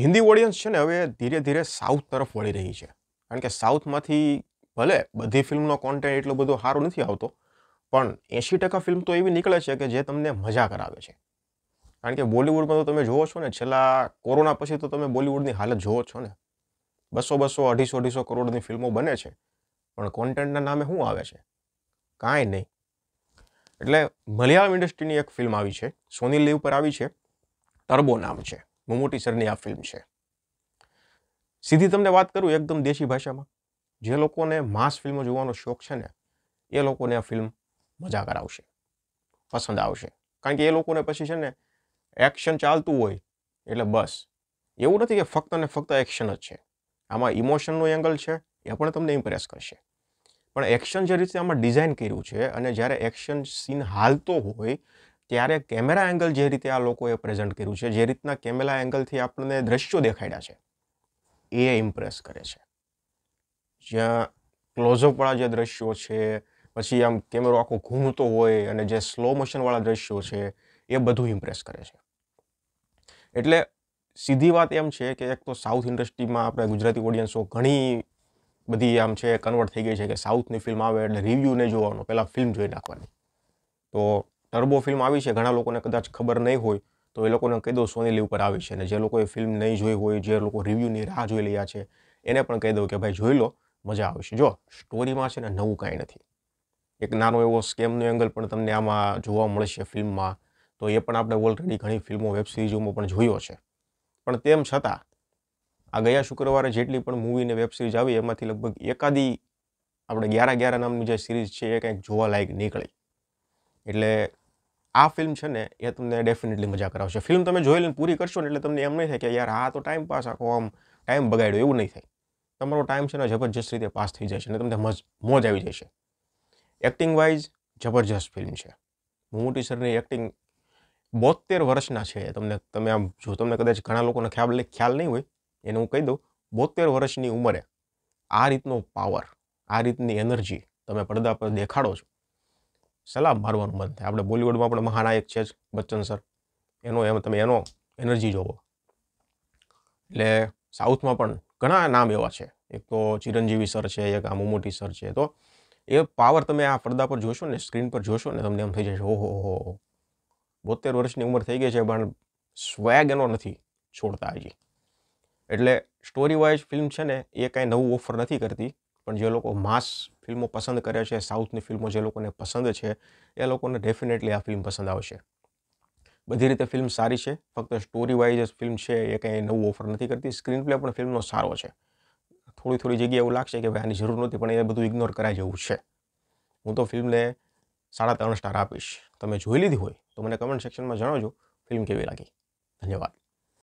Hindi audience છે ને હવે ધીરે ધીરે સાઉથ તરફ વળી રહી છે કારણ કે સાઉથમાંથી ભલે બધી ફિલ્મનો કોન્ટેન્ટ એટલો બધો સારો નથી આવતો પણ એંશી ટકા ફિલ્મ તો એવી નીકળે છે કે જે તમને મજા કરાવે છે કારણ કે બોલિવૂડમાં તો તમે જુઓ છો ને છેલ્લા કોરોના પછી તો તમે બોલિવૂડની હાલત જુઓ છો ને બસો બસો અઢીસો અઢીસો કરોડની ફિલ્મો બને છે પણ કોન્ટેન્ટના નામે શું આવે છે કાંઈ નહીં એટલે મલયાલમ ઇન્ડસ્ટ્રીની એક ફિલ્મ આવી છે સોની લીવ પર આવી છે ટર્બો નામ છે મમૂટી સરની આ ફિલ્મ છે સીધી તમને વાત કરું એકદમ દેશી ભાષામાં જે લોકોને માસ ફિલ્મો જોવાનો શોખ છે ને એ લોકોને આ ફિલ્મ મજા કરાવશે પસંદ આવશે કારણ કે એ લોકોને પછી છે ને એક્શન ચાલતું હોય એટલે બસ એવું નથી કે ફક્ત ને ફક્ત એક્શન જ છે આમાં ઇમોશનનો એંગલ છે એ પણ તમને ઇમ્પ્રેસ કરશે પણ એક્શન જે રીતે આમાં ડિઝાઇન કર્યું છે અને જ્યારે એક્શન સીન હાલતો હોય ત્યારે કેમેરા એંગલ જે રીતે આ લોકોએ પ્રેઝન્ટ કર્યું છે જે રીતના કેમેરા એંગલથી આપણને દ્રશ્યો દેખાડ્યા છે એ ઇમ્પ્રેસ કરે છે જ્યાં ક્લોઝઅપવાળા જે દ્રશ્યો છે પછી આમ કેમેરો આખો ઘૂમતો હોય અને જે સ્લો મોશનવાળા દ્રશ્યો છે એ બધું ઇમ્પ્રેસ કરે છે એટલે સીધી વાત એમ છે કે એક તો સાઉથ ઇન્ડસ્ટ્રીમાં આપણે ગુજરાતી ઓડિયન્સો ઘણી બધી આમ છે કન્વર્ટ થઈ ગઈ છે કે સાઉથની ફિલ્મ આવે એટલે રિવ્યૂને જોવાનો પહેલાં ફિલ્મ જોઈ નાખવાની તો ટર્બો ફિલ્મ આવી છે ઘણા લોકોને કદાચ ખબર નહીં હોય તો એ લોકોને કહી દો સોની લીવ પર આવી છે અને જે લોકોએ ફિલ્મ નહીં જોઈ હોય જે લોકો રિવ્યૂની રાહ જોઈ રહ્યા છે એને પણ કહી દઉં કે ભાઈ જોઈ લો મજા આવશે જો સ્ટોરીમાં છે ને નવું કાંઈ નથી એક નાનો એવો સ્કેમનો એંગલ પણ તમને આમાં જોવા મળશે ફિલ્મમાં તો એ પણ આપણે ઓલરેડી ઘણી ફિલ્મો વેબ સિરીઝોમાં પણ જોયો છે પણ તેમ છતાં આ ગયા શુક્રવારે જેટલી પણ મૂવી ને વેબ સિરીઝ આવી એમાંથી લગભગ એકાદી આપણે ગ્યારા ગ્યારા નામની જે સિરીઝ છે એ કંઈક જોવા લાયક નીકળી એટલે આ ફિલ્મ છે ને એ તમને ડેફિનેટલી મજા કરાવશે ફિલ્મ તમે જોઈ લઈને પૂરી કરશો ને એટલે તમને એમ નહીં થાય કે યાર આ તો ટાઈમ પાસ આખો આમ ટાઈમ બગાડ્યો એવું નહીં થાય તમારો ટાઈમ છે ને જબરજસ્ત રીતે પાસ થઈ જાય છે અને તમને મજ મોજ આવી જશે એક્ટિંગ વાઇઝ જબરજસ્ત ફિલ્મ છે મોટી સરની એક્ટિંગ બોતેર વર્ષના છે તમને તમે આમ જો તમને કદાચ ઘણા લોકોને ખ્યાલ ખ્યાલ નહીં હોય એને હું કહી દઉં બોતેર વર્ષની ઉંમરે આ રીતનો પાવર આ રીતની એનર્જી તમે પડદા પર દેખાડો છો સલાબ મારવાનું મન થાય આપણે બોલિવૂડમાં આપણે મહાનાયક છે જ બચ્ચન સર એનો એમ તમે એનો એનર્જી જોવો એટલે સાઉથમાં પણ ઘણા નામ એવા છે એક તો ચિરંજીવી સર છે એક આ મોમોટી સર છે તો એ પાવર તમે આ પડદા પર જોશો ને સ્ક્રીન પર જોશો ને તમને એમ થઈ જશે ઓહો હો બોતેર વર્ષની ઉંમર થઈ ગઈ છે પણ સ્વેગ એનો નથી છોડતા હજી એટલે સ્ટોરી વાઇઝ ફિલ્મ છે ને એ કાંઈ નવું ઓફર નથી કરતી પણ જે લોકો માસ ફિલ્મો પસંદ કરે છે સાઉથની ફિલ્મો જે લોકોને પસંદ છે એ લોકોને ડેફિનેટલી આ ફિલ્મ પસંદ આવશે બધી રીતે ફિલ્મ સારી છે ફક્ત સ્ટોરી વાઇઝ ફિલ્મ છે એ કંઈ નવું ઓફર નથી કરતી સ્ક્રીન પ્લે પણ ફિલ્મનો સારો છે થોડી થોડી જગ્યાએ એવું લાગશે કે ભાઈ આની જરૂર નથી પણ એ બધું ઇગ્નોર કરાય જેવું છે હું તો ફિલ્મને સાડા ત્રણ સ્ટાર આપીશ તમે જોઈ લીધી હોય તો મને કમેન્ટ સેક્શનમાં જણાવજો ફિલ્મ કેવી લાગી ધન્યવાદ